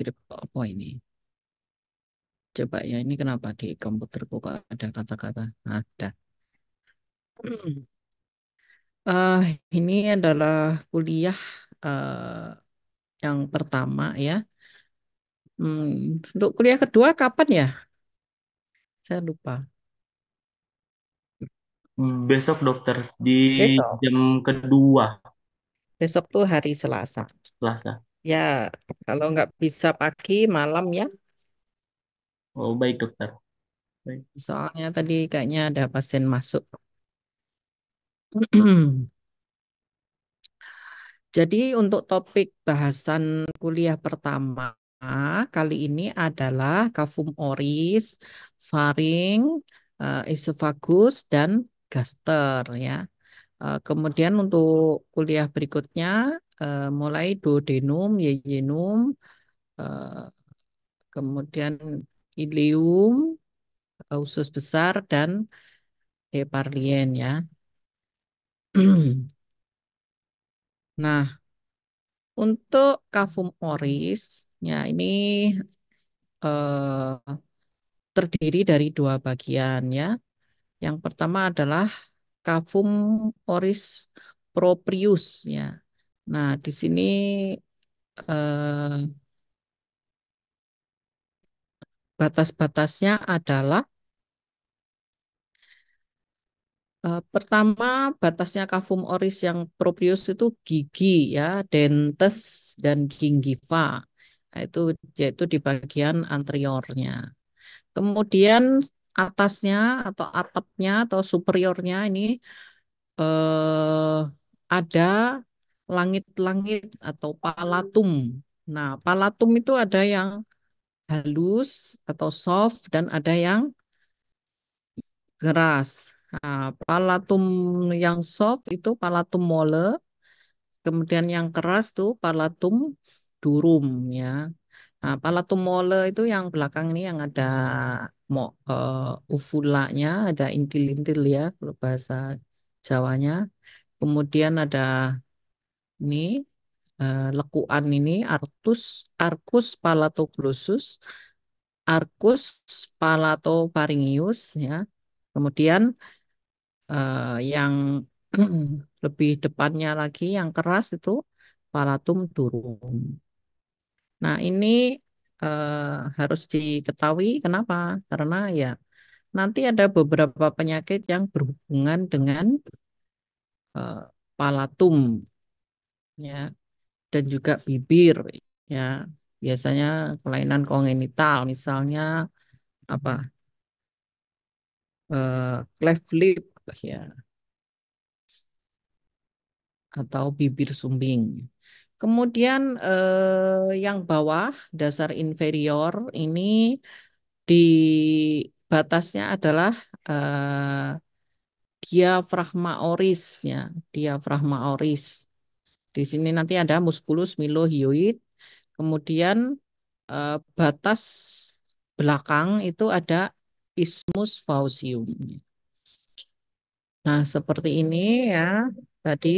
script apa ini? Coba ya, ini kenapa di komputer kok ada kata-kata? Ada. Uh, ini adalah kuliah uh, yang pertama ya. Hmm, untuk kuliah kedua kapan ya? Saya lupa. Besok dokter di Besok. jam kedua. Besok tuh hari Selasa. Selasa. Ya, kalau nggak bisa pagi, malam ya. Oh, baik dokter. Baik. Soalnya tadi kayaknya ada pasien masuk. Jadi untuk topik bahasan kuliah pertama kali ini adalah kafum oris, faring, eh, esofagus dan gaster ya. Eh, kemudian untuk kuliah berikutnya eh, mulai duodenum, yeyenum, eh, kemudian ileum, usus besar dan heparlien ya. nah, untuk kavum oris, ya ini eh, terdiri dari dua bagian ya. Yang pertama adalah Cavum oris proprius ya. Nah, di sini eh, batas-batasnya adalah eh, pertama batasnya cavum oris yang proprius itu gigi ya, dentes dan gingiva. Nah, itu yaitu di bagian anteriornya. Kemudian atasnya atau atapnya atau superiornya ini eh, ada langit-langit atau palatum. Nah, palatum itu ada yang halus atau soft dan ada yang keras. Nah, palatum yang soft itu palatum mole, kemudian yang keras tuh palatum durum ya. Nah, palatum mole itu yang belakang ini yang ada mau uh, eh, ufulanya ada intil-intil ya kalau bahasa Jawanya. Kemudian ada ini uh, lekuan ini artus arcus palatoglossus, arcus palatoparingius ya. Kemudian uh, yang lebih depannya lagi yang keras itu palatum durum. Nah, ini eh, harus diketahui kenapa? Karena ya nanti ada beberapa penyakit yang berhubungan dengan eh, palatum ya dan juga bibir ya biasanya kelainan kongenital misalnya apa eh, cleft lip ya atau bibir sumbing Kemudian eh, yang bawah dasar inferior ini di batasnya adalah eh, diafragma oris ya, diafragma oris. Di sini nanti ada musculus milohyoid. Kemudian eh, batas belakang itu ada ismus fauciumnya. Nah, seperti ini ya. Tadi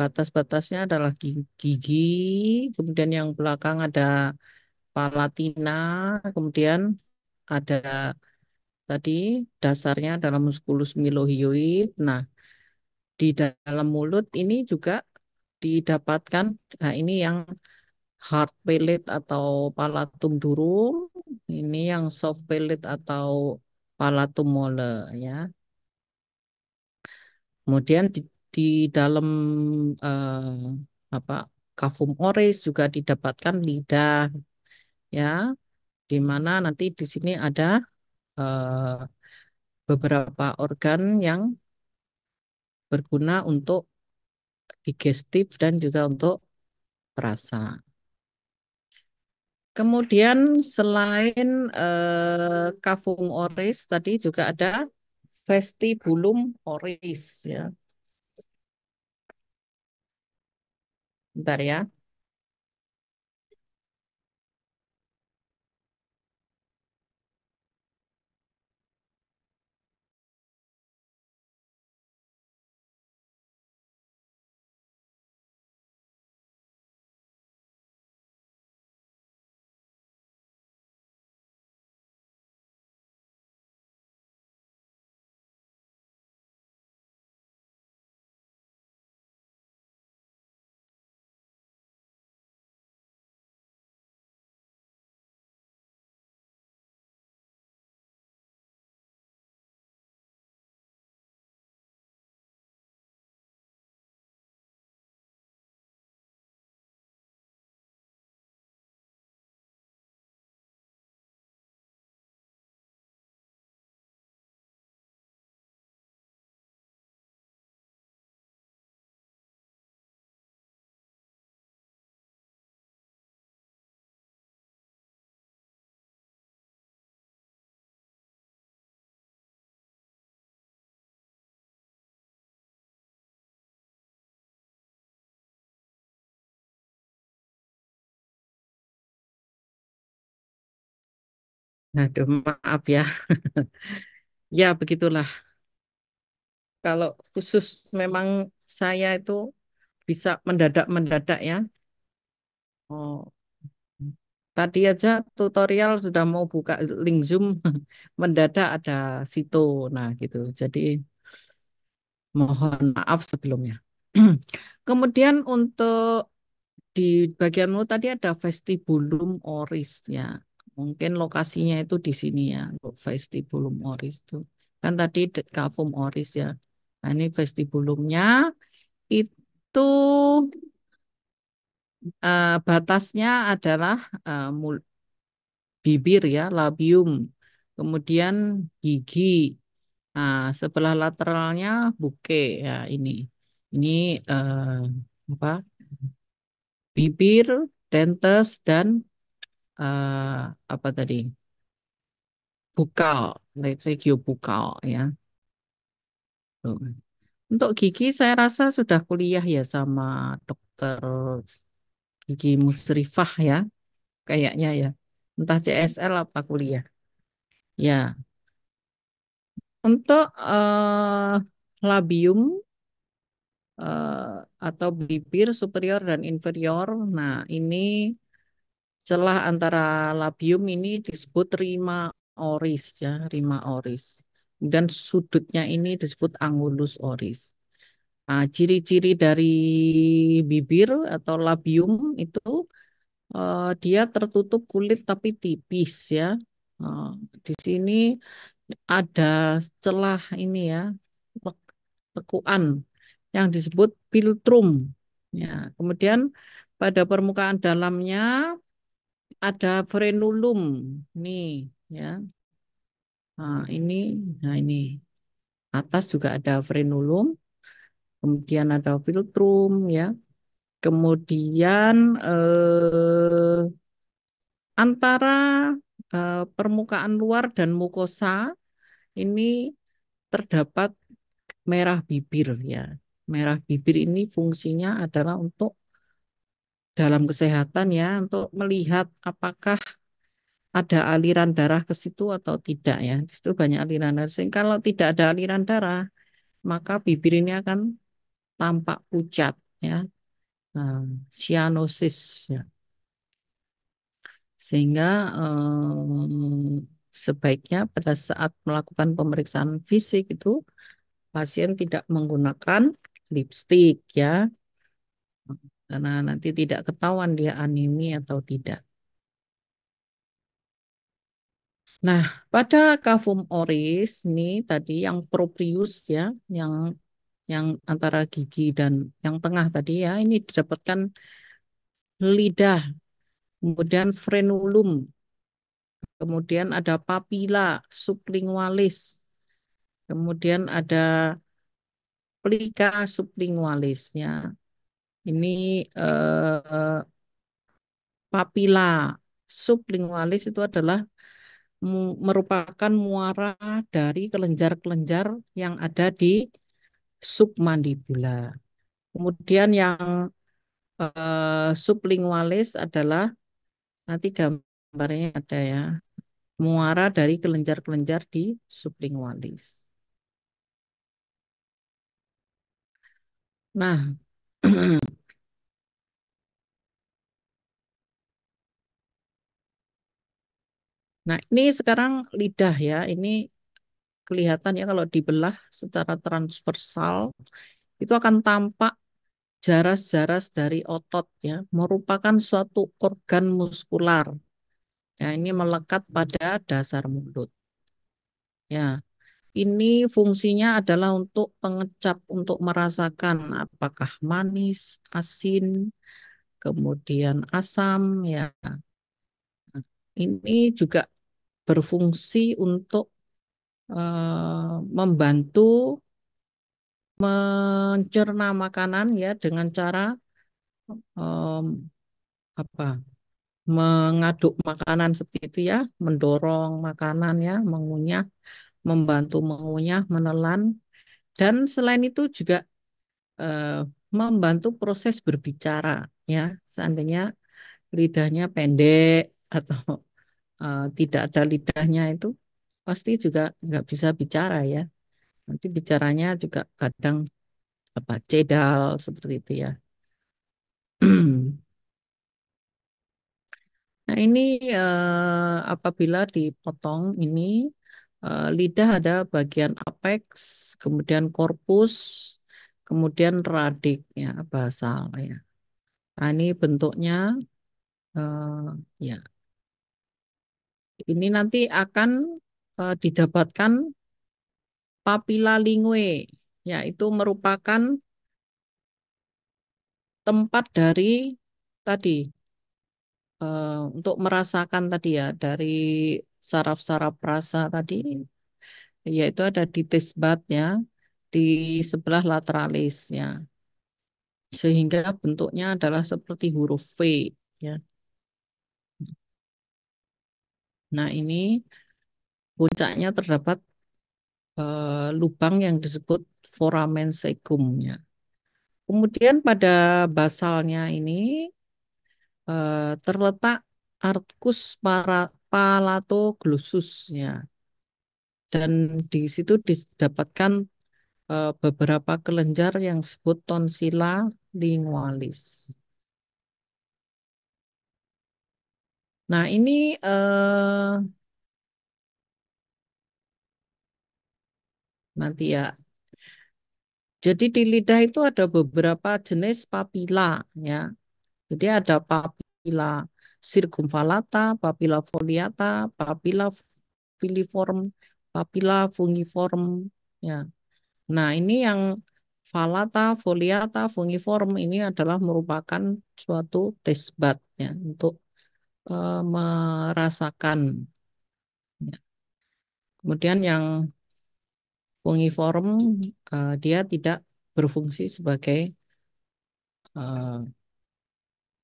batas-batasnya adalah gigi, kemudian yang belakang ada palatina, kemudian ada tadi dasarnya adalah musculus milohioid. Nah, di dalam mulut ini juga didapatkan nah ini yang hard palate atau palatum durum, ini yang soft palate atau palatum mole ya. Kemudian di di dalam uh, apa kafum oris juga didapatkan lidah ya di mana nanti di sini ada uh, beberapa organ yang berguna untuk digestif dan juga untuk perasa. Kemudian selain eh, kafung oris tadi juga ada vestibulum oris ya. Daria Aduh, maaf ya. Ya, begitulah. Kalau khusus memang saya itu bisa mendadak-mendadak ya. Oh, tadi aja tutorial sudah mau buka link Zoom, mendadak ada situ. Nah, gitu. Jadi mohon maaf sebelumnya. Kemudian untuk di bagianmu tadi ada vestibulum oris ya. Mungkin lokasinya itu di sini ya, untuk vestibulum oris itu. Kan tadi cavum oris ya. Nah, ini vestibulumnya itu uh, batasnya adalah uh, mul bibir ya, labium. Kemudian gigi. Nah, sebelah lateralnya buke ya ini. Ini uh, apa? Bibir, dentes dan uh, apa tadi bukal regio bukal ya untuk gigi saya rasa sudah kuliah ya sama dokter gigi Musrifah ya kayaknya ya entah CSL apa kuliah ya untuk uh, labium uh, atau bibir superior dan inferior. Nah, ini celah antara labium ini disebut rima oris ya, rima oris. dan sudutnya ini disebut angulus oris. Nah, ciri-ciri nah, dari bibir atau labium itu uh, dia tertutup kulit tapi tipis ya. Uh, di sini ada celah ini ya, lekuan yang disebut piltrum. Ya, kemudian pada permukaan dalamnya ada frenulum nih ya. Nah, ini nah ini atas juga ada frenulum, kemudian ada filtrum ya. Kemudian eh, antara eh, permukaan luar dan mukosa ini terdapat merah bibir ya. Merah bibir ini fungsinya adalah untuk dalam kesehatan ya untuk melihat apakah ada aliran darah ke situ atau tidak ya. Di situ banyak aliran darah. Sehingga kalau tidak ada aliran darah, maka bibir ini akan tampak pucat ya. Nah, cyanosis ya. Sehingga eh, sebaiknya pada saat melakukan pemeriksaan fisik itu pasien tidak menggunakan lipstik ya karena nanti tidak ketahuan dia anemi atau tidak. Nah, pada kafum oris ini tadi yang proprius ya, yang yang antara gigi dan yang tengah tadi ya, ini didapatkan lidah, kemudian frenulum, kemudian ada papila sublingualis, kemudian ada plika sublingualisnya. Ini eh, papila sublingualis itu adalah merupakan muara dari kelenjar-kelenjar yang ada di submandibula. Kemudian yang eh, sublingualis adalah nanti gambarnya ada ya muara dari kelenjar-kelenjar di sublingualis. Nah, Nah, ini sekarang lidah ya. Ini kelihatan ya kalau dibelah secara transversal itu akan tampak jaras-jaras dari otot ya, merupakan suatu organ muskular. Ya, ini melekat pada dasar mulut. Ya, ini fungsinya adalah untuk pengecap, untuk merasakan apakah manis, asin, kemudian asam ya. ini juga berfungsi untuk uh, membantu mencerna makanan ya dengan cara um, apa mengaduk makanan seperti itu ya, mendorong makanan ya, mengunyah membantu mengunyah, menelan, dan selain itu juga eh, membantu proses berbicara ya seandainya lidahnya pendek atau uh, tidak ada lidahnya itu pasti juga nggak bisa bicara ya nanti bicaranya juga kadang apa cedal seperti itu ya nah ini uh, apabila dipotong ini Eh, lidah ada bagian apex, kemudian korpus, kemudian radik ya basal ya. Nah, ini bentuknya uh, ya. Ini nanti akan uh, didapatkan papila lingue yaitu merupakan tempat dari tadi uh, untuk merasakan tadi ya dari saraf-saraf rasa tadi, yaitu ada di ya di sebelah lateralisnya. Sehingga bentuknya adalah seperti huruf V. Ya. Nah ini puncaknya terdapat uh, lubang yang disebut foramen segum. Ya. Kemudian pada basalnya ini uh, terletak arcus para Palatoglosusnya. Dan di situ didapatkan e, beberapa kelenjar yang disebut tonsila lingualis. Nah, ini e, nanti ya jadi di lidah itu ada beberapa jenis papila ya. Jadi ada papila circumvallata, papilla foliata, papilla filiform, papilla fungiform. Ya. Nah ini yang falata, foliata, fungiform ini adalah merupakan suatu taste bud ya, untuk e, merasakan. Ya. Kemudian yang fungiform e, dia tidak berfungsi sebagai e,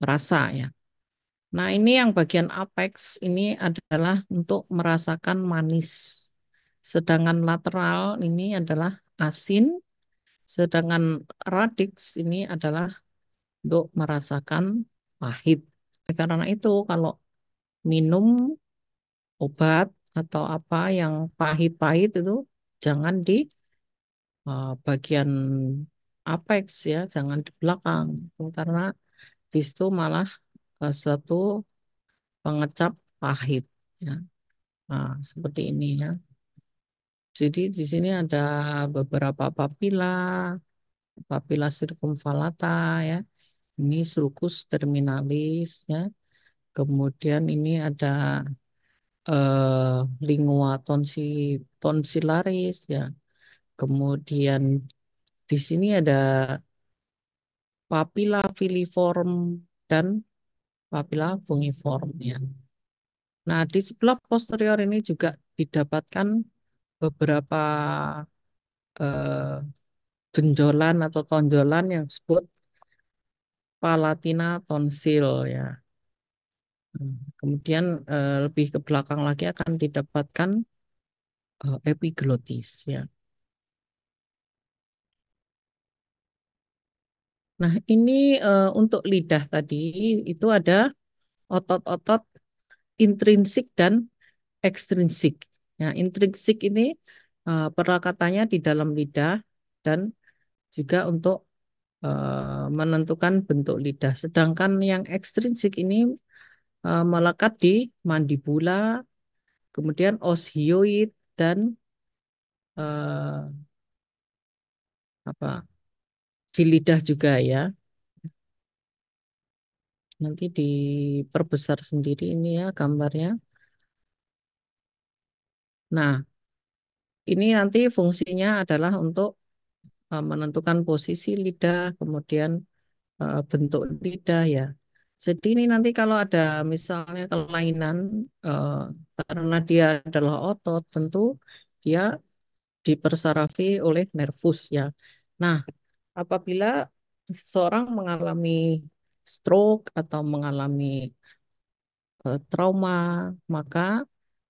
rasa ya, Nah, ini yang bagian apex ini adalah untuk merasakan manis. Sedangkan lateral ini adalah asin, sedangkan radix ini adalah untuk merasakan pahit. Karena itu kalau minum obat atau apa yang pahit-pahit itu jangan di uh, bagian apex ya, jangan di belakang karena di situ malah satu pengecap pahit ya. Nah, seperti ini ya. Jadi di sini ada beberapa papila, papila circumvallata ya. Ini sulcus terminalis ya. Kemudian ini ada eh, lingua tonsi, tonsilaris ya. Kemudian di sini ada papila filiform dan papila ya Nah, di sebelah posterior ini juga didapatkan beberapa eh, benjolan atau tonjolan yang disebut palatina tonsil ya. Kemudian eh, lebih ke belakang lagi akan didapatkan eh, epiglottis ya. Nah, ini uh, untuk lidah tadi itu ada otot-otot intrinsik dan ekstrinsik. Ya, intrinsik ini uh, perlakatannya di dalam lidah dan juga untuk uh, menentukan bentuk lidah. Sedangkan yang ekstrinsik ini uh, melekat di mandibula, kemudian osioid dan uh, apa di lidah juga ya. Nanti diperbesar sendiri ini ya gambarnya. Nah, ini nanti fungsinya adalah untuk e, menentukan posisi lidah, kemudian e, bentuk lidah ya. Jadi ini nanti kalau ada misalnya kelainan e, karena dia adalah otot, tentu dia dipersarafi oleh nervus ya. Nah, apabila seseorang mengalami stroke atau mengalami e, trauma, maka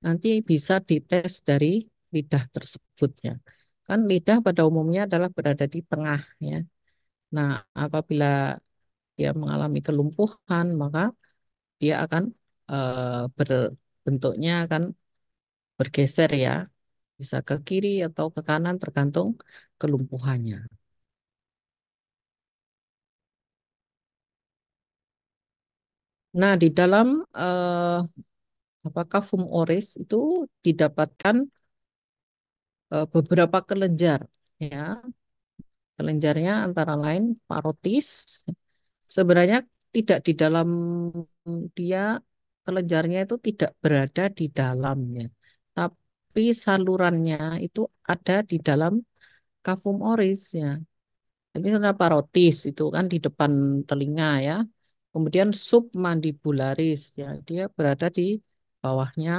nanti bisa dites dari lidah tersebut ya. Kan lidah pada umumnya adalah berada di tengah ya. Nah, apabila dia mengalami kelumpuhan, maka dia akan bentuknya berbentuknya akan bergeser ya, bisa ke kiri atau ke kanan tergantung kelumpuhannya. Nah, di dalam eh, apakah fum oris itu didapatkan eh, beberapa kelenjar ya. Kelenjarnya antara lain parotis. Sebenarnya tidak di dalam dia kelenjarnya itu tidak berada di dalamnya. Tapi salurannya itu ada di dalam kafum oris ya. Ini karena parotis itu kan di depan telinga ya. Kemudian submandibularis ya, dia berada di bawahnya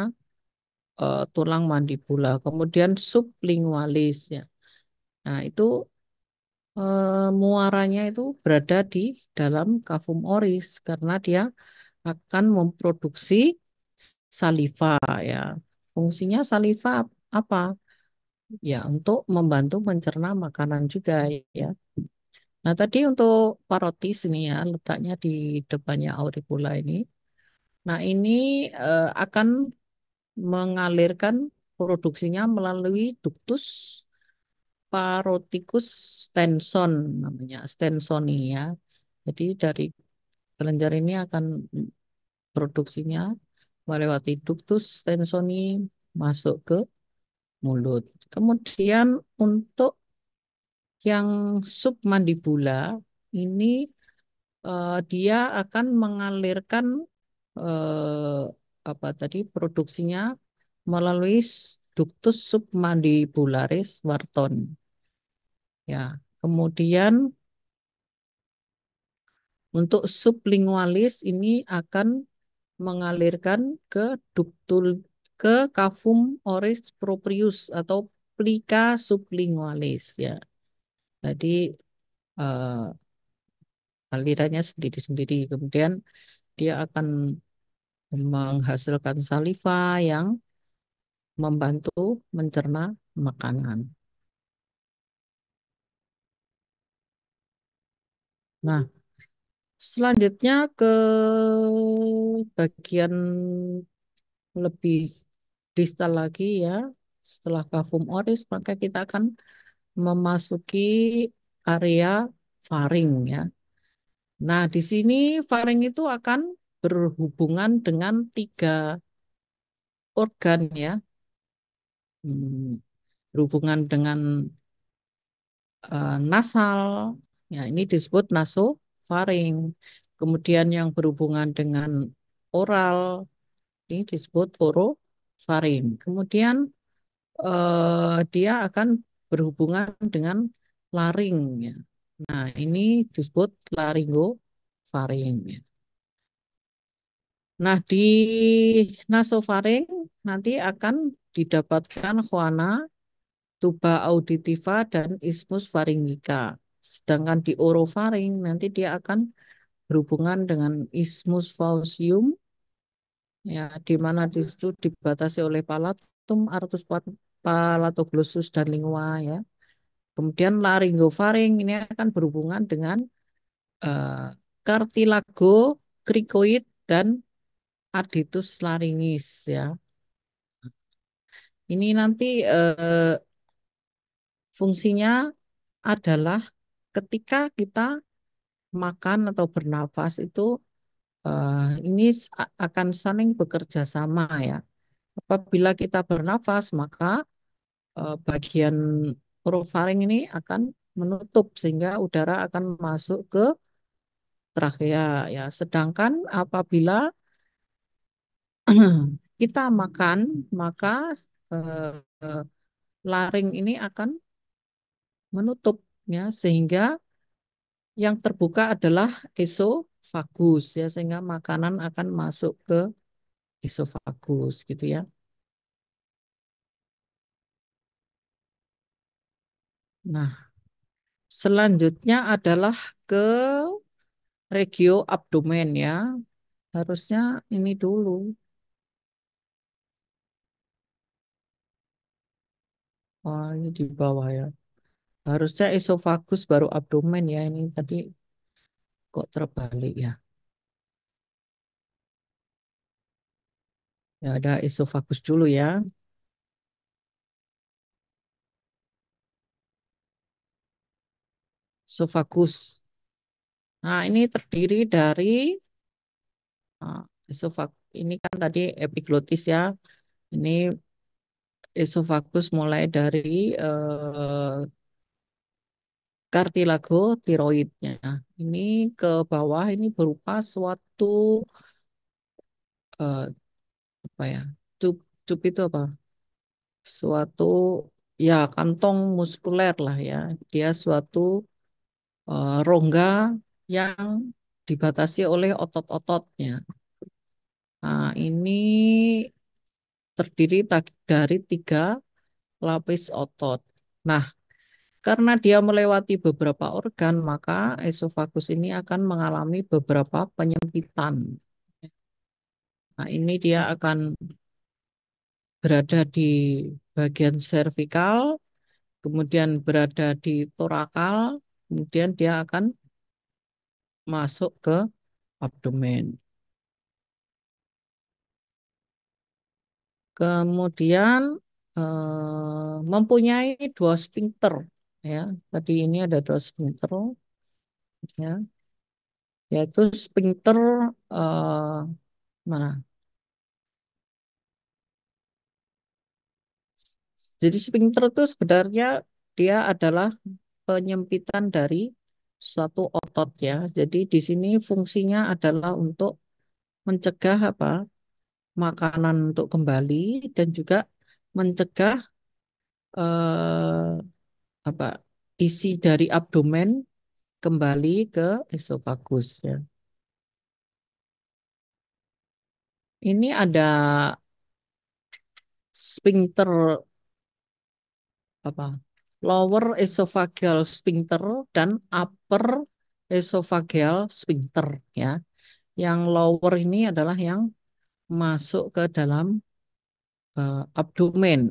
uh, tulang mandibula. Kemudian sublingualis ya. Nah, itu uh, muaranya itu berada di dalam cavum oris karena dia akan memproduksi saliva ya. Fungsinya saliva apa? Ya, untuk membantu mencerna makanan juga ya. Nah, tadi untuk parotis ini ya, letaknya di depannya auricula ini. Nah, ini uh, akan mengalirkan produksinya melalui ductus paroticus stenson namanya, stensoni ya. Jadi dari kelenjar ini akan produksinya melewati ductus stensoni masuk ke mulut. Kemudian untuk yang submandibula ini uh, dia akan mengalirkan uh, apa tadi produksinya melalui ductus submandibularis Wharton. Ya, kemudian untuk sublingualis ini akan mengalirkan ke duktul ke cavum oris proprius atau plica sublingualis ya. Jadi uh, eh, alirannya sendiri-sendiri. Kemudian dia akan menghasilkan saliva yang membantu mencerna makanan. Nah, selanjutnya ke bagian lebih distal lagi ya. Setelah kafum oris, maka kita akan memasuki area faring ya. Nah, di sini faring itu akan berhubungan dengan tiga organ ya. Hmm, berhubungan dengan uh, nasal, ya ini disebut nasofaring. Kemudian yang berhubungan dengan oral, ini disebut orofaring. Kemudian eh, dia akan berhubungan dengan laring. Ya. Nah, ini disebut laringofaring. Ya. Nah, di nasofaring nanti akan didapatkan huana, tuba auditiva, dan ismus faringika. Sedangkan di orofaring nanti dia akan berhubungan dengan ismus fausium, ya, di mana di situ dibatasi oleh palatum, artus palatoglossus dan lingua ya. Kemudian laringofaring ini akan berhubungan dengan uh, kartilago, krikoid dan aditus laringis ya. Ini nanti uh, fungsinya adalah ketika kita makan atau bernafas itu uh, ini akan saling bekerja sama ya Apabila kita bernafas, maka eh, bagian orofaring ini akan menutup sehingga udara akan masuk ke trakea ya. Sedangkan apabila kita makan, maka eh, laring ini akan menutup ya sehingga yang terbuka adalah esofagus ya sehingga makanan akan masuk ke esofagus gitu ya. Nah, selanjutnya adalah ke regio abdomen ya. Harusnya ini dulu. Oh, ini di bawah ya. Harusnya esofagus baru abdomen ya. Ini tadi kok terbalik ya. Ya, ada esofagus dulu ya. esofagus Nah, ini terdiri dari ah, esofagus ini kan tadi epiglotis ya. Ini esofagus mulai dari eh, kartilago tiroidnya. Ini ke bawah ini berupa suatu eh, apa ya cup cup itu apa suatu ya kantong muskuler lah ya dia suatu uh, rongga yang dibatasi oleh otot-ototnya nah ini terdiri dari tiga lapis otot nah karena dia melewati beberapa organ, maka esofagus ini akan mengalami beberapa penyempitan. Nah, ini dia akan berada di bagian cervical, kemudian berada di torakal, kemudian dia akan masuk ke abdomen. Kemudian eh, mempunyai dua sphincter ya. Tadi ini ada dua sphincter ya. Yaitu sphincter eh, Mana? Jadi sphincter itu sebenarnya dia adalah penyempitan dari suatu otot ya. Jadi di sini fungsinya adalah untuk mencegah apa? makanan untuk kembali dan juga mencegah eh, apa isi dari abdomen kembali ke esofagus ya. Ini ada sphincter apa? Lower esophageal sphincter dan upper esophageal sphincter ya. Yang lower ini adalah yang masuk ke dalam uh, abdomen.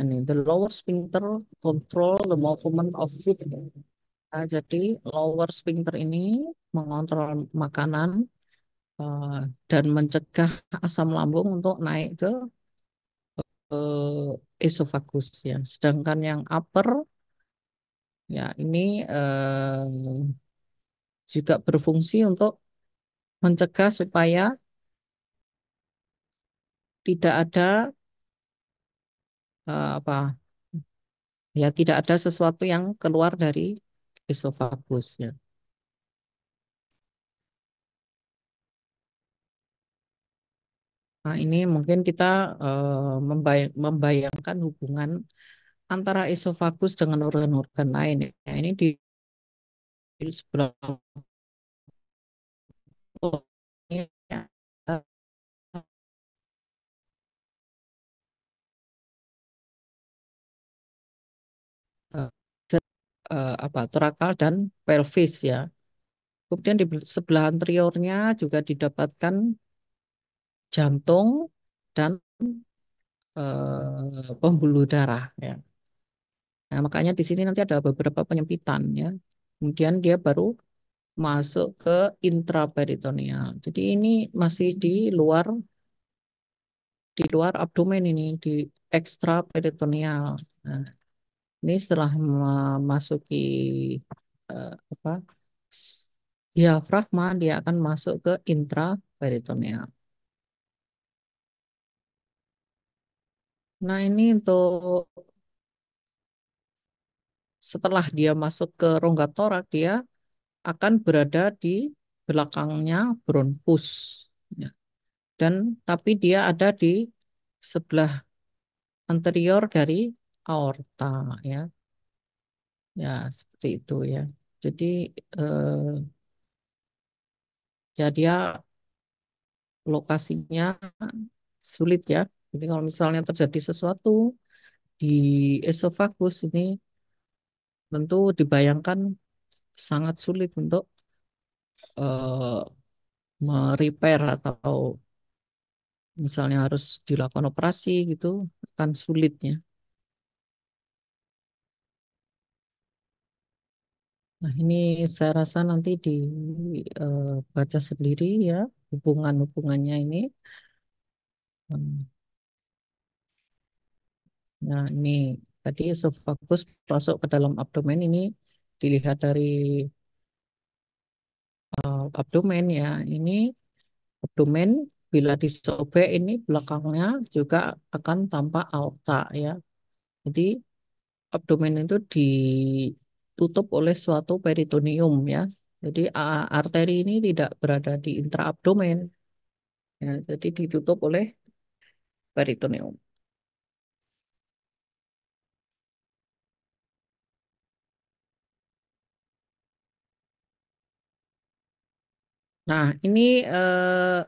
Ini the lower sphincter control the movement of food. Nah, jadi lower sphincter ini mengontrol makanan Eh, dan mencegah asam lambung untuk naik ke uh, eh, esofagus ya. Sedangkan yang upper ya ini uh, juga berfungsi untuk mencegah supaya tidak ada uh, apa ya tidak ada sesuatu yang keluar dari esofagus ya. Nah, ini mungkin kita uh, membayangkan hubungan antara esofagus dengan organ-organ lain. Nah, ini di, di sebelah apa torakal dan pelvis ya. Kemudian di sebelah anteriornya juga didapatkan jantung dan e, pembuluh darah ya. Nah, makanya di sini nanti ada beberapa penyempitan ya. Kemudian dia baru masuk ke intraperitoneal. Jadi ini masih di luar di luar abdomen ini di ekstraperitoneal. Nah, ini setelah memasuki eh, apa diafragma dia akan masuk ke intraperitoneal. Nah, ini untuk setelah dia masuk ke rongga torak, dia akan berada di belakangnya bronkus. Ya. Dan tapi dia ada di sebelah anterior dari aorta ya. Ya, seperti itu ya. Jadi eh, ya dia lokasinya sulit ya jadi kalau misalnya terjadi sesuatu di esofagus ini tentu dibayangkan sangat sulit untuk uh, merepair atau misalnya harus dilakukan operasi gitu kan sulitnya. Nah, ini saya rasa nanti dibaca eh, uh, sendiri ya hubungan-hubungannya ini. Hmm. Nah, ini tadi esofagus masuk ke dalam abdomen ini dilihat dari uh, abdomen ya. Ini abdomen bila disobek ini belakangnya juga akan tampak aorta ya. Jadi abdomen itu ditutup oleh suatu peritoneum ya. Jadi arteri ini tidak berada di intra abdomen. Ya, jadi ditutup oleh peritoneum. Nah, ini eh,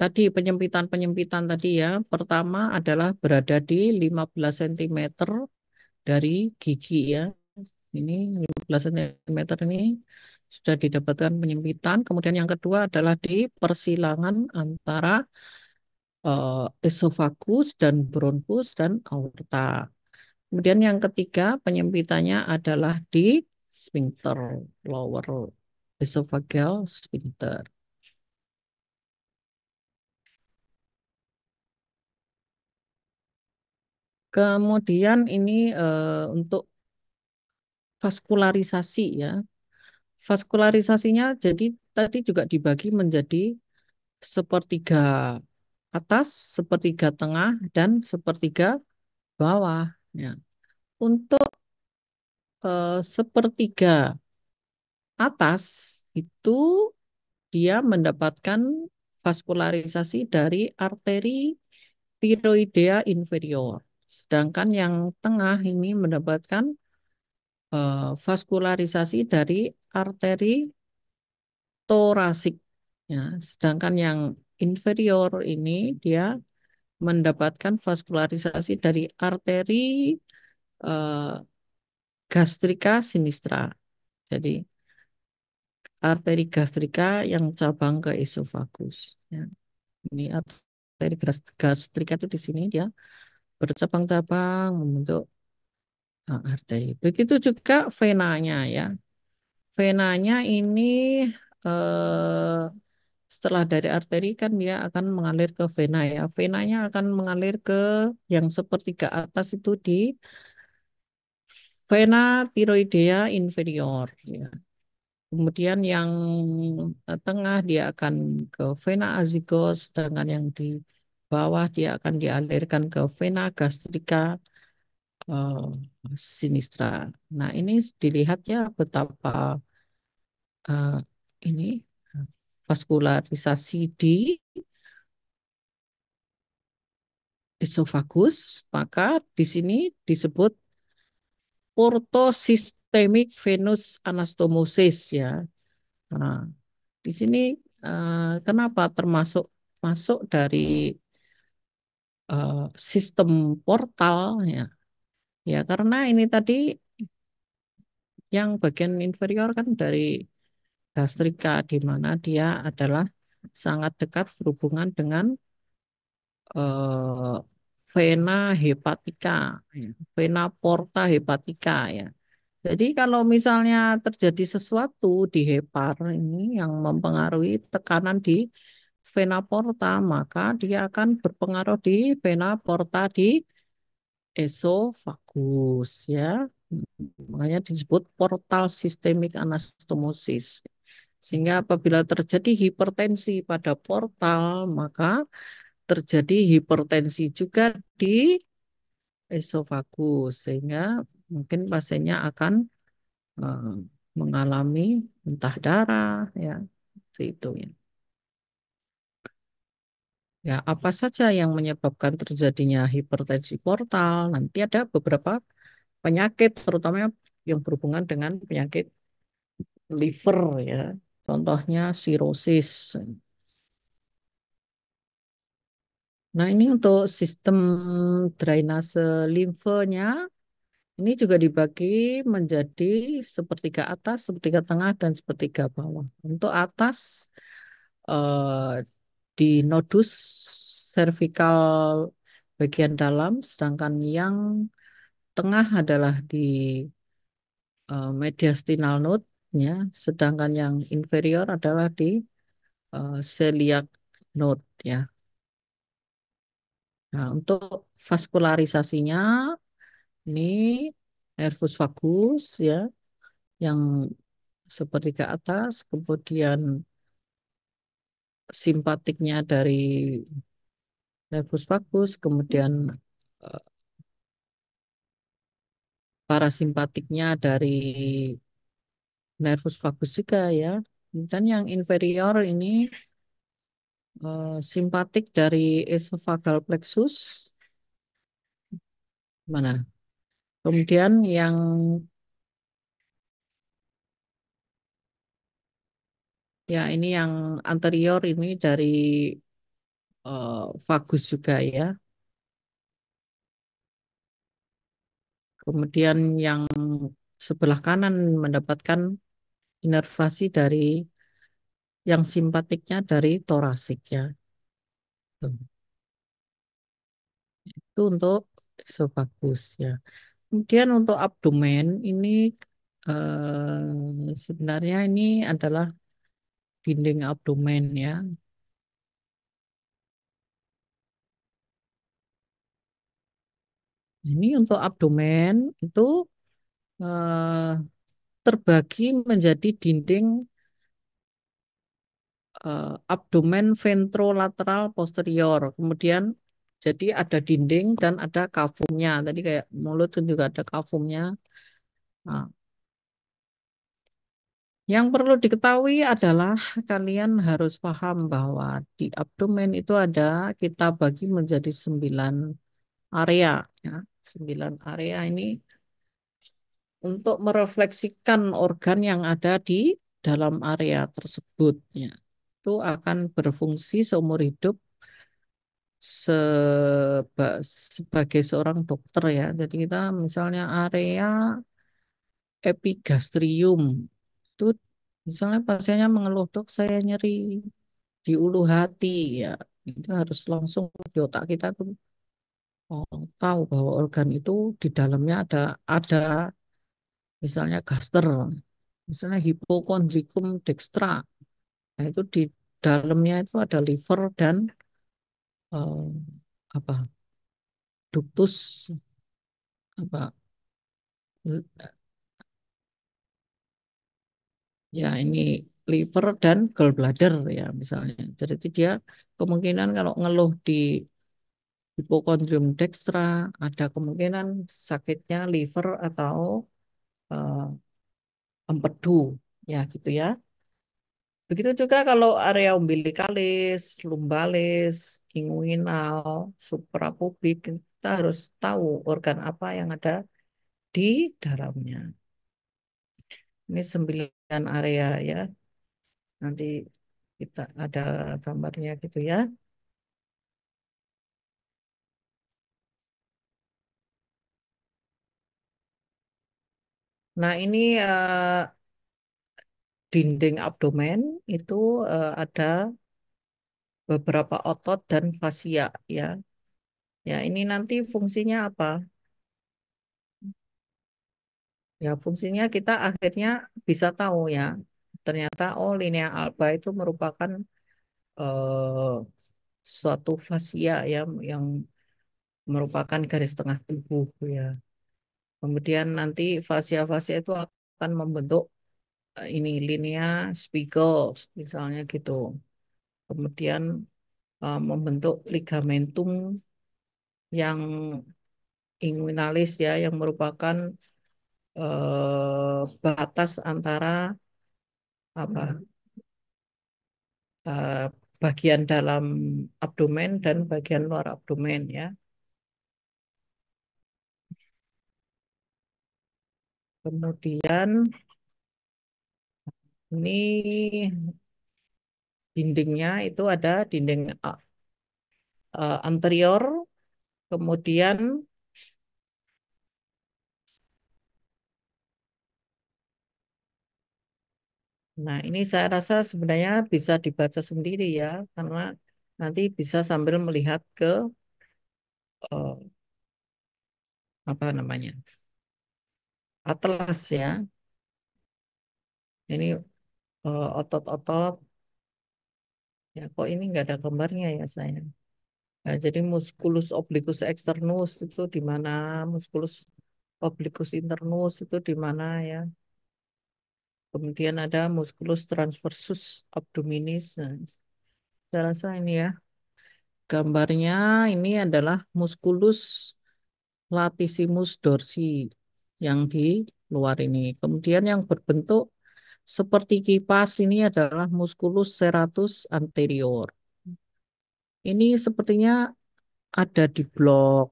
tadi penyempitan-penyempitan tadi ya. Pertama adalah berada di 15 cm dari gigi ya. Ini 15 cm ini sudah didapatkan penyempitan. Kemudian yang kedua adalah di persilangan antara eh, esofagus dan bronkus dan aorta. Kemudian yang ketiga penyempitannya adalah di sphincter lower esophageal sphincter. Kemudian ini uh, untuk vaskularisasi ya. Vaskularisasinya jadi tadi juga dibagi menjadi sepertiga atas, sepertiga tengah, dan sepertiga bawah. Ya. Untuk uh, sepertiga atas itu dia mendapatkan vaskularisasi dari arteri tiroidea inferior. Sedangkan yang tengah ini mendapatkan uh, vaskularisasi dari arteri torasik. Ya, sedangkan yang inferior ini dia mendapatkan vaskularisasi dari arteri uh, eh, gastrika sinistra. Jadi arteri gastrika yang cabang ke esofagus. Ya. Ini arteri gastrika itu di sini dia bercabang-cabang membentuk eh, arteri. Begitu juga venanya ya. Venanya ini eh, setelah dari arteri kan dia akan mengalir ke vena ya. Venanya akan mengalir ke yang seperti ke atas itu di vena tiroidea inferior ya. Kemudian yang eh, tengah dia akan ke vena azigos, sedangkan yang di bawah dia akan dialirkan ke vena gastrica uh, sinistra. Nah ini dilihat ya betapa uh, ini vaskularisasi di esofagus, maka di sini disebut portosis temik venous anastomosis ya. Nah, di sini uh, kenapa termasuk masuk dari uh, sistem portal ya. Ya karena ini tadi yang bagian inferior kan dari gastrika di mana dia adalah sangat dekat berhubungan dengan uh, vena hepatika, ya, vena porta hepatika ya. Jadi kalau misalnya terjadi sesuatu di hepar ini yang mempengaruhi tekanan di vena porta, maka dia akan berpengaruh di vena porta di esofagus ya. Makanya disebut portal sistemik anastomosis. Sehingga apabila terjadi hipertensi pada portal, maka terjadi hipertensi juga di esofagus sehingga mungkin pasiennya akan eh, mengalami muntah darah ya seperti itu ya. Ya, apa saja yang menyebabkan terjadinya hipertensi portal? Nanti ada beberapa penyakit terutama yang berhubungan dengan penyakit liver ya. Contohnya sirosis. Nah, ini untuk sistem drainase limfenya ini juga dibagi menjadi sepertiga atas, sepertiga tengah, dan sepertiga bawah. Untuk atas eh, di nodus cervical bagian dalam, sedangkan yang tengah adalah di eh, mediastinal node ya, sedangkan yang inferior adalah di eh, celiac node ya. Nah, untuk vaskularisasinya ini nervus vagus ya yang seperti ke atas, kemudian simpatiknya dari nervus vagus, kemudian eh, parasimpatiknya dari nervus vagus juga ya. Dan yang inferior ini eh, simpatik dari esophageal plexus mana? Kemudian yang ya ini yang anterior ini dari uh, vagus juga ya. Kemudian yang sebelah kanan mendapatkan inervasi dari yang simpatiknya dari torasik ya. Itu untuk esofagus ya. Kemudian untuk abdomen ini eh, sebenarnya ini adalah dinding abdomen ya. Ini untuk abdomen itu eh, terbagi menjadi dinding eh, abdomen ventrolateral posterior, kemudian jadi ada dinding dan ada kafumnya. Tadi kayak mulut itu juga ada kafumnya. Nah. Yang perlu diketahui adalah kalian harus paham bahwa di abdomen itu ada kita bagi menjadi sembilan area. Ya. Sembilan area ini untuk merefleksikan organ yang ada di dalam area tersebut. Ya. Itu akan berfungsi seumur hidup seba, sebagai seorang dokter ya. Jadi kita misalnya area epigastrium itu misalnya pasiennya mengeluh dok saya nyeri di ulu hati ya itu harus langsung di otak kita tuh oh, tahu bahwa organ itu di dalamnya ada ada misalnya gaster misalnya hipokondrikum dextra nah, itu di dalamnya itu ada liver dan uh, apa duktus apa eh, ya ini liver dan gallbladder ya misalnya. jadi dia kemungkinan kalau ngeluh di hipokondrium dextra ada kemungkinan sakitnya liver atau uh, empedu ya gitu ya. Begitu juga kalau area umbilikalis, lumbalis, inguinal, suprapubik, kita harus tahu organ apa yang ada di dalamnya. Ini sembilan area ya. Nanti kita ada gambarnya gitu ya. Nah, ini uh, dinding abdomen itu uh, ada beberapa otot dan fasia, ya. Ya, ini nanti fungsinya apa? Ya, fungsinya kita akhirnya bisa tahu ya. Ternyata oh linea alba itu merupakan uh, suatu fasia ya yang merupakan garis tengah tubuh ya. Kemudian nanti fasia-fasia itu akan membentuk Eh, ini linea Spiegels misalnya gitu. Kemudian uh, membentuk ligamentum yang inguinalis ya yang merupakan uh, batas antara apa uh, bagian dalam abdomen dan bagian luar abdomen ya. Kemudian ini dindingnya itu ada dinding eh, eh, anterior, kemudian Nah, ini saya rasa sebenarnya bisa dibaca sendiri ya, karena nanti bisa sambil melihat ke uh, apa namanya atlas ya. Ini Eh, otot-otot ya kok ini nggak ada gambarnya ya saya nah, jadi musculus obliquus externus itu di mana musculus obliquus internus itu di mana ya kemudian ada musculus transversus abdominis nah, saya rasa ini ya gambarnya ini adalah musculus latissimus dorsi yang di luar ini kemudian yang berbentuk seperti kipas ini adalah musculus serratus anterior. Ini sepertinya ada di blok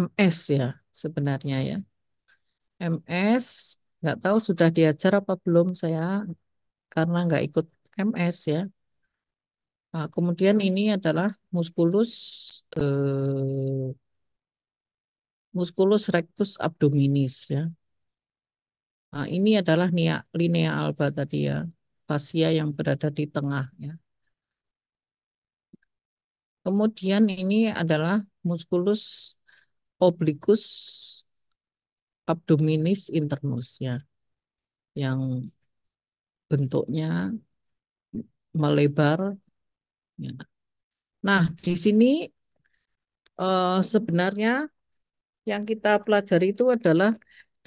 MS ya sebenarnya ya. MS nggak tahu sudah diajar apa belum saya karena nggak ikut MS ya. Nah, kemudian ini adalah musculus eh, musculus rectus abdominis ya. Nah, ini adalah linea alba tadi ya, fascia yang berada di tengah ya. Kemudian ini adalah musculus obliquus abdominis internus ya, yang bentuknya melebar. Ya. Nah, di sini uh, sebenarnya yang kita pelajari itu adalah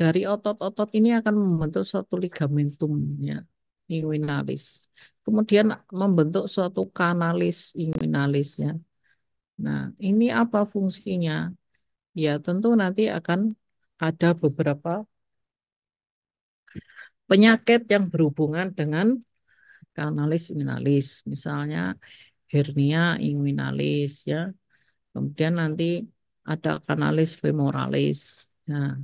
dari otot-otot ini akan membentuk suatu ligamentum ya, inguinalis. Kemudian membentuk suatu kanalis inguinalisnya. Nah, ini apa fungsinya? Ya, tentu nanti akan ada beberapa penyakit yang berhubungan dengan kanalis inguinalis. Misalnya hernia inguinalis ya. Kemudian nanti ada kanalis femoralis. Nah,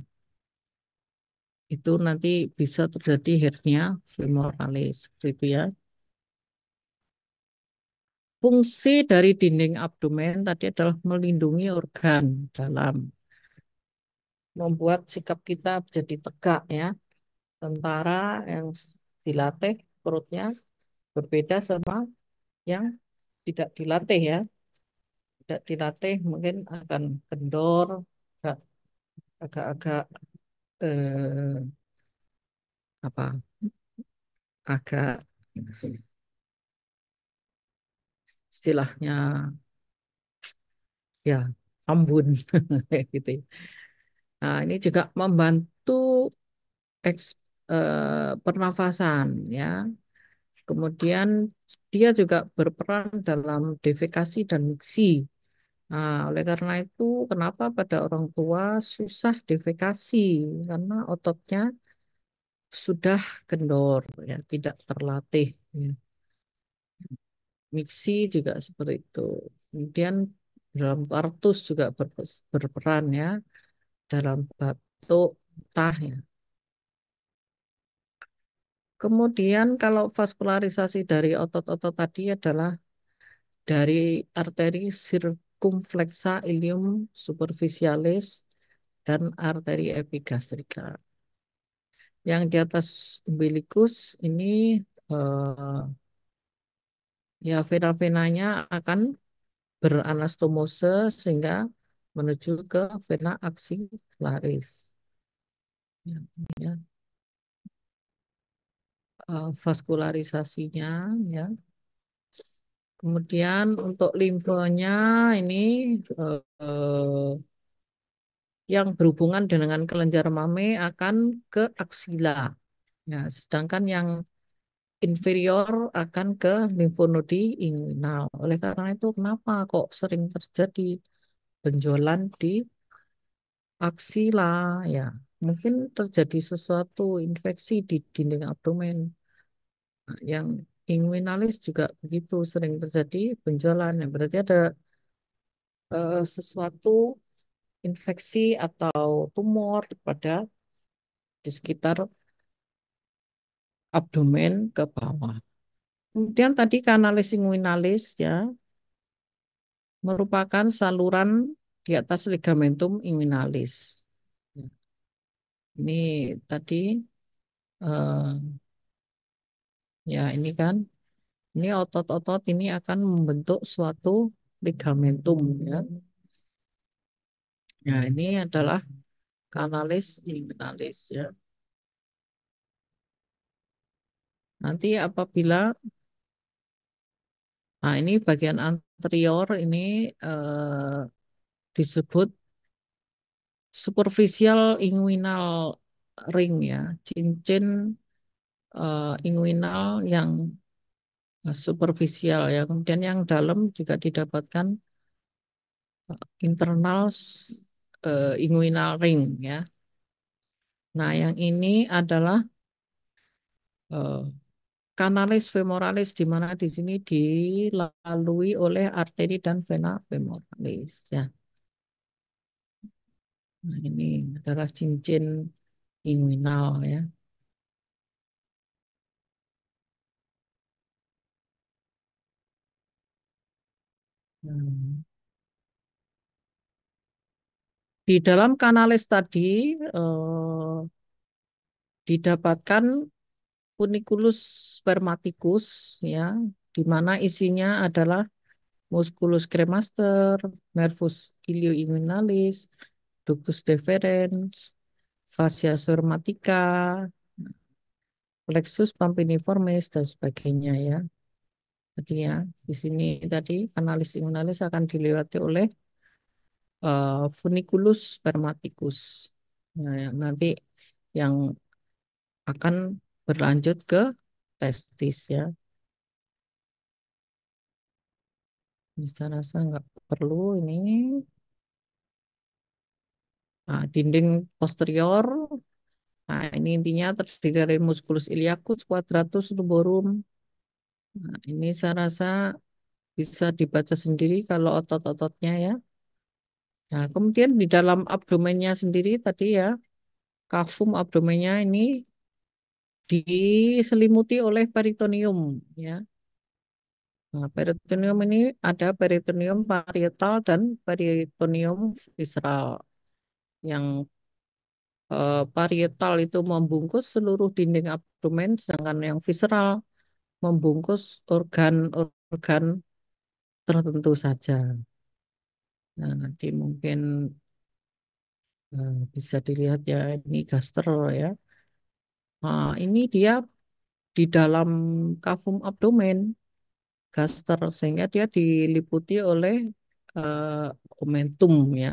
itu nanti bisa terjadi hernia femoralis seperti itu ya. Fungsi dari dinding abdomen tadi adalah melindungi organ dalam, membuat sikap kita menjadi tegak ya. Tentara yang dilatih perutnya berbeda sama yang tidak dilatih ya. Tidak dilatih mungkin akan kendor, agak-agak eh, apa agak istilahnya ya ambun gitu. Ya. Nah, ini juga membantu eks, eh, pernafasan ya. Kemudian dia juga berperan dalam defekasi dan miksi Nah, oleh karena itu, kenapa pada orang tua susah defekasi? Karena ototnya sudah kendor, ya, tidak terlatih. Ya. Miksi juga seperti itu. Kemudian dalam partus juga ber, berperan ya, dalam batuk muntah ya. Kemudian kalau vaskularisasi dari otot-otot tadi adalah dari arteri sirkulasi Rectum flexa ilium superficialis dan arteri epigastrika. Yang di atas umbilikus ini eh, ya vena-venanya akan beranastomose sehingga menuju ke vena axillaris. Ya, ya. Uh, eh, vaskularisasinya ya Kemudian untuk limfonya ini eh, yang berhubungan dengan kelenjar mame akan ke aksila. Ya, sedangkan yang inferior akan ke limfonodi inguinal. Oleh karena itu kenapa kok sering terjadi benjolan di aksila ya? Mungkin terjadi sesuatu infeksi di dinding abdomen yang inguinalis juga begitu sering terjadi benjolan yang berarti ada uh, sesuatu infeksi atau tumor pada di sekitar abdomen ke bawah. Kemudian tadi kanalis inguinalis ya merupakan saluran di atas ligamentum inguinalis. Ini tadi uh, Ya, ini kan. Ini otot-otot ini akan membentuk suatu ligamentum ya. Ya, ini adalah kanalis inguinalis ya. Nanti apabila Nah, ini bagian anterior ini eh, disebut superficial inguinal ring ya, cincin uh, inguinal yang eh, superficial ya. Kemudian yang dalam juga didapatkan eh, internal uh, inguinal ring ya. Nah, yang ini adalah uh, kanalis femoralis di mana di sini dilalui oleh arteri dan vena femoralis ya. Nah, ini adalah cincin inguinal ya. Di dalam kanalis tadi eh, didapatkan uniculus spermaticus ya, di mana isinya adalah musculus cremaster, nervus ilioinguinalis, ductus deferens, fascia spermatica, plexus pampiniformis dan sebagainya ya. Tadi ya, di sini tadi kanalis imunalis akan dilewati oleh uh, eh, funiculus spermaticus. Nah, yang nanti yang akan berlanjut ke testis ya. Bisa rasa nggak perlu ini. Nah, dinding posterior. Nah, ini intinya terdiri dari musculus iliacus, quadratus, tuborum, Nah, ini saya rasa bisa dibaca sendiri kalau otot-ototnya ya. Nah, kemudian di dalam abdomennya sendiri tadi ya, kafum abdomennya ini diselimuti oleh peritoneum ya. Nah, peritoneum ini ada peritoneum parietal dan peritoneum visceral. Yang eh, parietal itu membungkus seluruh dinding abdomen, sedangkan yang visceral membungkus organ-organ tertentu saja. Nah, nanti mungkin eh, bisa dilihat ya ini gaster ya. Nah, ini dia di dalam kafum abdomen gaster sehingga dia diliputi oleh uh, omentum ya.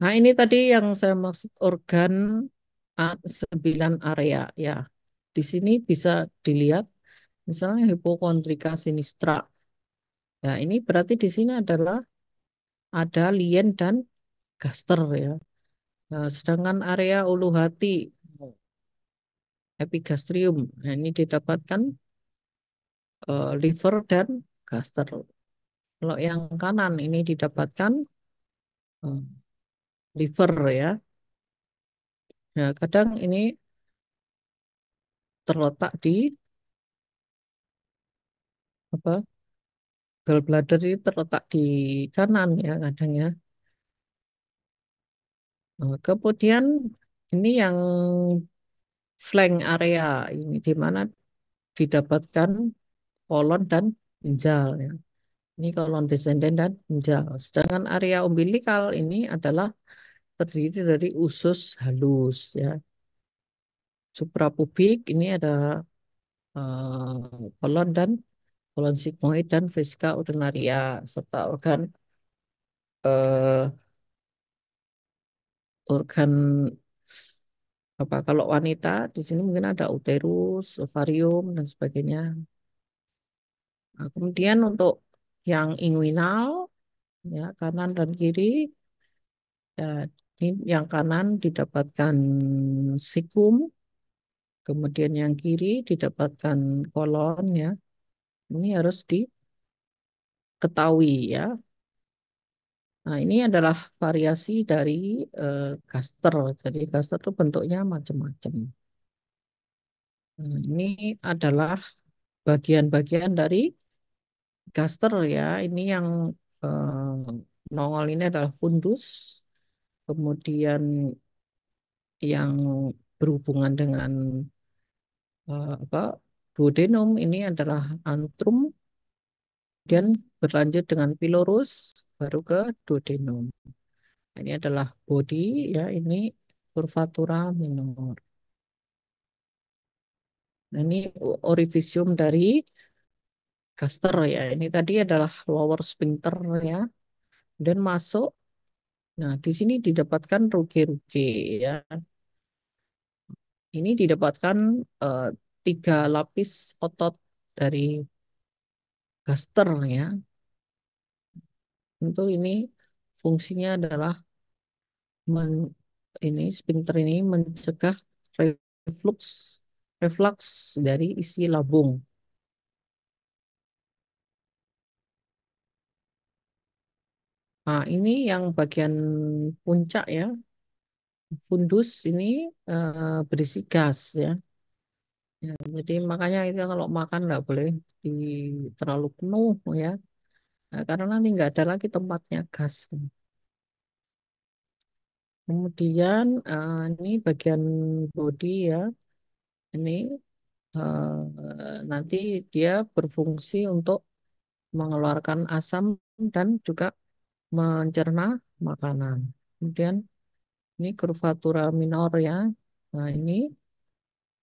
Nah, ini tadi yang saya maksud organ 9 area ya. Di sini bisa dilihat misalnya hipokondrika sinistra. Ya, ini berarti di sini adalah ada lien dan gaster ya. Nah, sedangkan area ulu hati epigastrium. Nah, ini didapatkan uh, liver dan gaster. Kalau yang kanan ini didapatkan uh, liver ya. Nah, kadang ini terletak di apa gallbladder ini terletak di kanan ya kadang ya. Nah, kemudian ini yang flank area ini di mana didapatkan kolon dan ginjal ya. Ini kolon desenden dan ginjal. Sedangkan area umbilikal ini adalah terdiri dari usus halus ya suprapubik ini ada uh, kolon dan kolon sigmoid dan vesika urinaria serta organ uh, organ apa kalau wanita di sini mungkin ada uterus, ovarium dan sebagainya. Nah, kemudian untuk yang inguinal ya kanan dan kiri ya, ini yang kanan didapatkan sikum Kemudian yang kiri didapatkan kolon ya. Ini harus diketahui ya. Nah, ini adalah variasi dari uh, Jadi gaster itu bentuknya macam-macam. Nah, ini adalah bagian-bagian dari gaster ya. Ini yang uh, nongol ini adalah fundus. Kemudian yang berhubungan dengan Eh, apa duodenum ini adalah antrum dan berlanjut dengan pilorus baru ke duodenum. Nah, ini adalah body ya ini curvatura minor. Nah, ini orificium dari gaster ya. Ini tadi adalah lower sphincter ya. Dan masuk. Nah, di sini didapatkan rugi rugi ya ini didapatkan uh, tiga lapis otot dari gaster ya. Tentu ini fungsinya adalah men, ini sphincter ini mencegah reflux reflux dari isi lambung. Nah, ini yang bagian puncak ya, fundus ini uh, berisi gas ya. ya. Jadi makanya itu kalau makan nggak boleh di terlalu penuh ya, nah, karena nanti nggak ada lagi tempatnya gas. Kemudian uh, ini bagian body ya, ini uh, nanti dia berfungsi untuk mengeluarkan asam dan juga mencerna makanan. Kemudian ini kurvatura minor ya. Nah, ini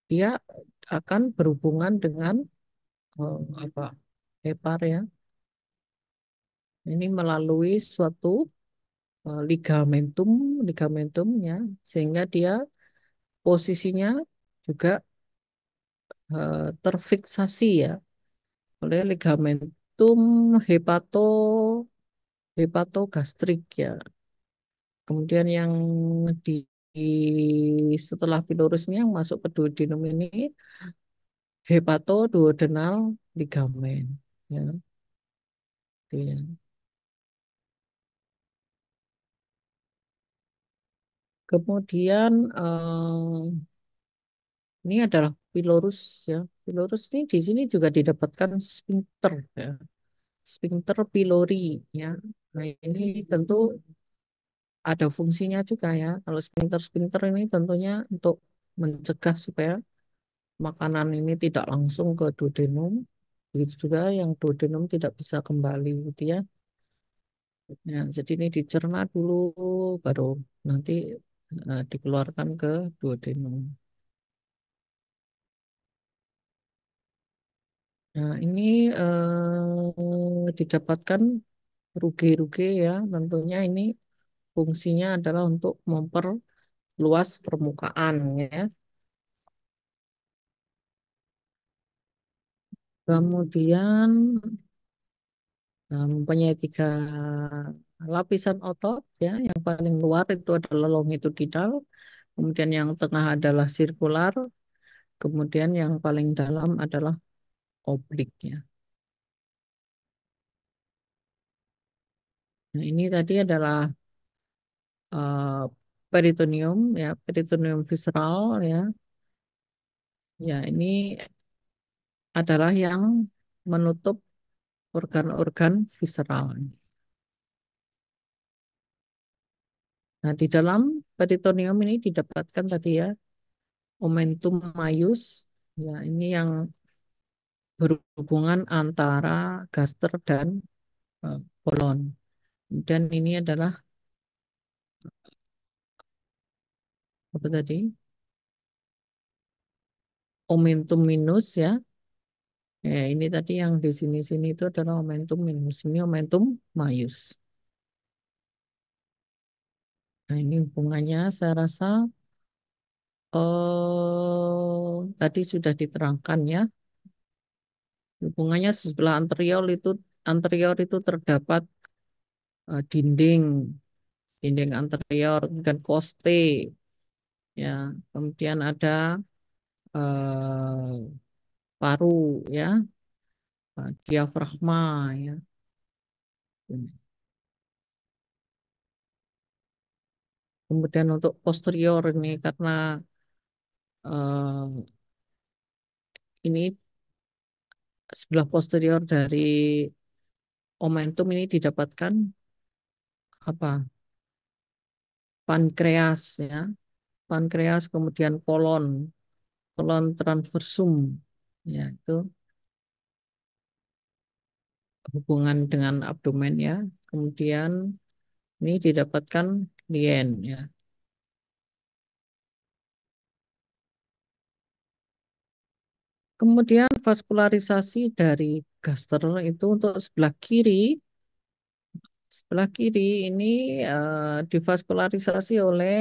dia akan berhubungan dengan eh, apa? Hepar ya. Ini melalui suatu eh, ligamentum, ligamentum ya, sehingga dia posisinya juga eh, terfiksasi ya oleh ligamentum hepato hepatogastrik ya Kemudian yang di, setelah pilorusnya yang masuk ke duodenum ini hepatoduodenal ligamen. Ya. Itu ya. Kemudian eh, ini adalah pilorus ya. Pilorus ini di sini juga didapatkan sphincter ya. Sphincter pylori ya. Nah, ini tentu ada fungsinya juga ya. Kalau sphincter-sphincter ini tentunya untuk mencegah supaya makanan ini tidak langsung ke duodenum. Begitu juga yang duodenum tidak bisa kembali gitu ya. ya jadi ini dicerna dulu baru nanti uh, dikeluarkan ke duodenum. Nah, ini uh, didapatkan rugi-rugi ya, tentunya ini fungsinya adalah untuk memperluas permukaan ya. Kemudian eh, mempunyai tiga lapisan otot ya, yang paling luar itu adalah longitudinal, kemudian yang tengah adalah sirkular, kemudian yang paling dalam adalah obliknya. Nah, ini tadi adalah uh, peritoneum ya peritoneum visceral ya ya ini adalah yang menutup organ-organ visceral. Nah, di dalam peritoneum ini didapatkan tadi ya omentum majus ya ini yang berhubungan antara gaster dan uh, Dan ini adalah apa tadi? Momentum minus ya. Ya, ini tadi yang di sini-sini itu adalah momentum minus. Ini momentum majus. Nah, ini hubungannya saya rasa oh tadi sudah diterangkan ya. Hubungannya sebelah anterior itu anterior itu terdapat uh, dinding dinding anterior dan koste ya kemudian ada eh, paru ya diafragma ya kemudian untuk posterior ini karena eh, ini sebelah posterior dari omentum ini didapatkan apa pankreas ya pankreas, kemudian kolon, kolon transversum, ya itu hubungan dengan abdomen ya. Kemudian ini didapatkan lien ya. Kemudian vaskularisasi dari gaster itu untuk sebelah kiri sebelah kiri ini uh, divaskularisasi oleh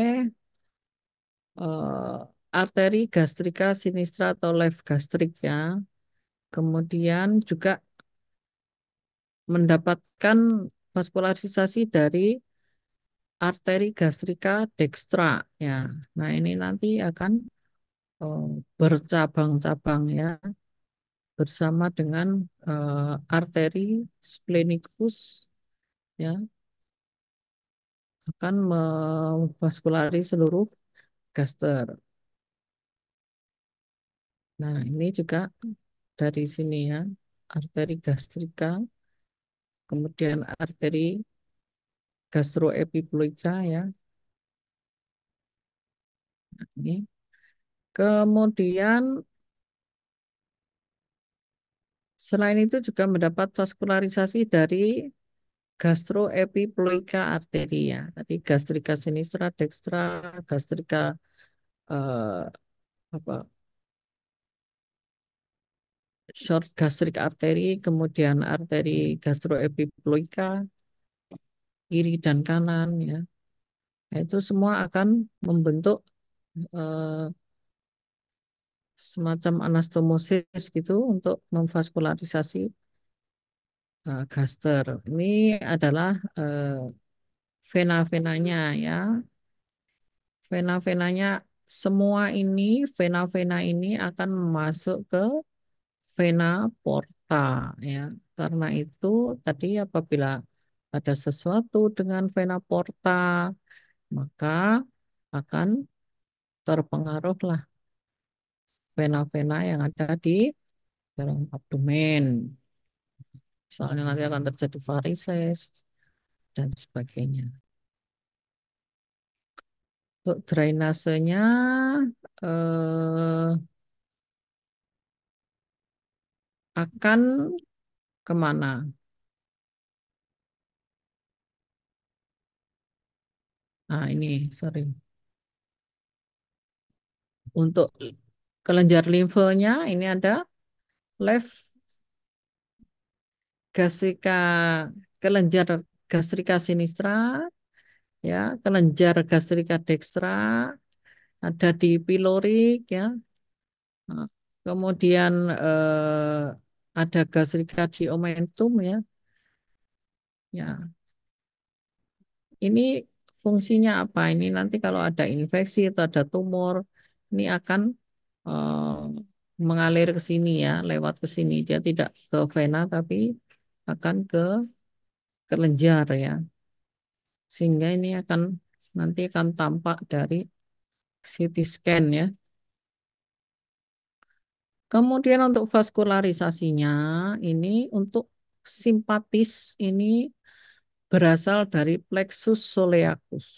uh, arteri gastrika sinistra atau left gastrik ya. Kemudian juga mendapatkan vaskularisasi dari arteri gastrika dextra ya. Nah, ini nanti akan uh, bercabang-cabang ya bersama dengan uh, arteri splenicus ya akan memvaskulari seluruh Gaster. Nah, ini juga dari sini ya. Arteri gastrika, kemudian arteri gastroepiploika ya. Nah, ini. Kemudian selain itu juga mendapat vaskularisasi dari gastroepiploika arteria. Tadi gastrika sinistra, dextra, gastrika uh, apa? short gastric arteri, kemudian arteri gastroepiploika kiri dan kanan ya. Nah, itu semua akan membentuk uh, semacam anastomosis gitu untuk memvaskularisasi Eh, gaster. Ini adalah uh, vena-venanya ya. Vena-venanya semua ini, vena-vena ini akan masuk ke vena porta ya. Karena itu tadi apabila ada sesuatu dengan vena porta, maka akan terpengaruhlah vena-vena yang ada di dalam abdomen soalnya nanti akan terjadi varises dan sebagainya. Untuk drainasenya eh, akan kemana? Nah ini, sorry. Untuk kelenjar limfonya, ini ada left gastrika kelenjar gastrika sinistra ya kelenjar gastrika dextra ada di pilorik ya nah, kemudian eh, ada gastrika di omentum ya ya ini fungsinya apa ini nanti kalau ada infeksi atau ada tumor ini akan eh, mengalir ke sini ya lewat ke sini dia tidak ke vena tapi akan ke kelenjar ya. Sehingga ini akan nanti akan tampak dari CT scan ya. Kemudian untuk vaskularisasinya ini untuk simpatis ini berasal dari plexus soleacus.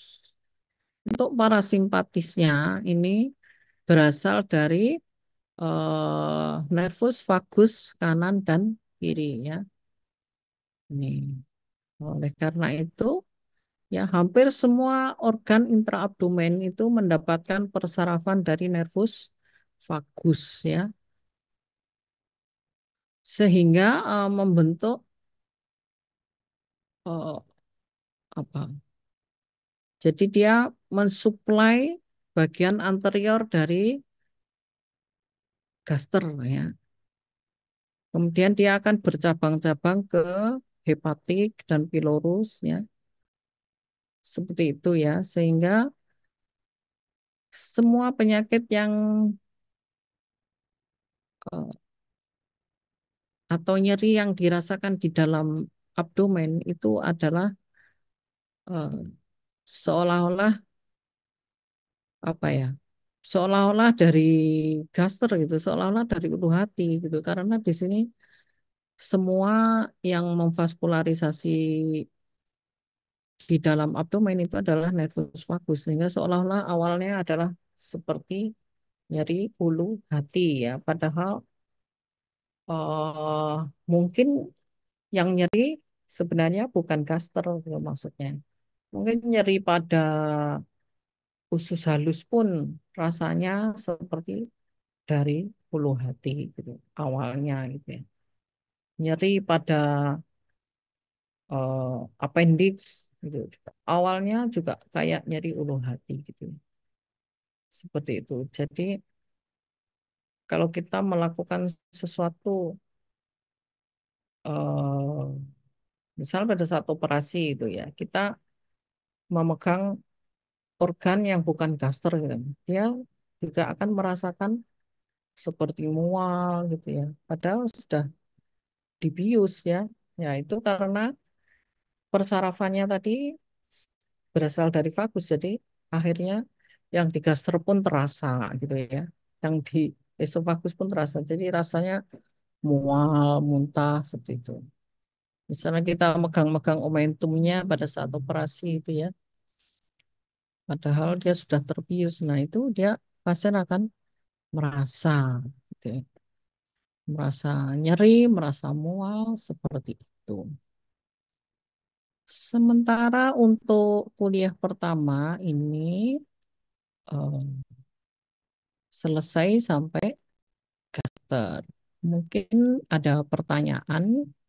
Untuk parasimpatisnya ini berasal dari uh, nervus vagus kanan dan kiri ya. Nih. Oleh karena itu, ya hampir semua organ intraabdomen itu mendapatkan persarafan dari nervus vagus ya. Sehingga uh, membentuk uh, apa? Jadi dia mensuplai bagian anterior dari gaster ya. Kemudian dia akan bercabang-cabang ke hepatik dan pilorus ya. Seperti itu ya, sehingga semua penyakit yang eh, atau nyeri yang dirasakan di dalam abdomen itu adalah uh, seolah-olah apa ya seolah-olah dari gaster gitu seolah-olah dari ulu hati gitu karena di sini semua yang memvaskularisasi di dalam abdomen itu adalah nervus vagus sehingga seolah-olah awalnya adalah seperti nyeri ulu hati ya padahal uh, mungkin yang nyeri sebenarnya bukan gaster ya maksudnya mungkin nyeri pada usus halus pun rasanya seperti dari ulu hati gitu awalnya gitu ya nyeri pada uh, appendix gitu. Awalnya juga kayak nyeri ulu hati gitu. Seperti itu. Jadi kalau kita melakukan sesuatu uh, misal pada satu operasi itu ya, kita memegang organ yang bukan gaster gitu. Dia juga akan merasakan seperti mual gitu ya. Padahal sudah dibius ya. Ya itu karena persarafannya tadi berasal dari vagus jadi akhirnya yang di gastro pun terasa gitu ya. Yang di esofagus pun terasa. Jadi rasanya mual, muntah seperti itu. Misalnya kita megang-megang omentumnya pada saat operasi itu ya. Padahal dia sudah terbius. Nah itu dia pasien akan merasa gitu ya merasa nyeri, merasa mual, seperti itu. Sementara untuk kuliah pertama ini um, selesai sampai gaster. Mungkin ada pertanyaan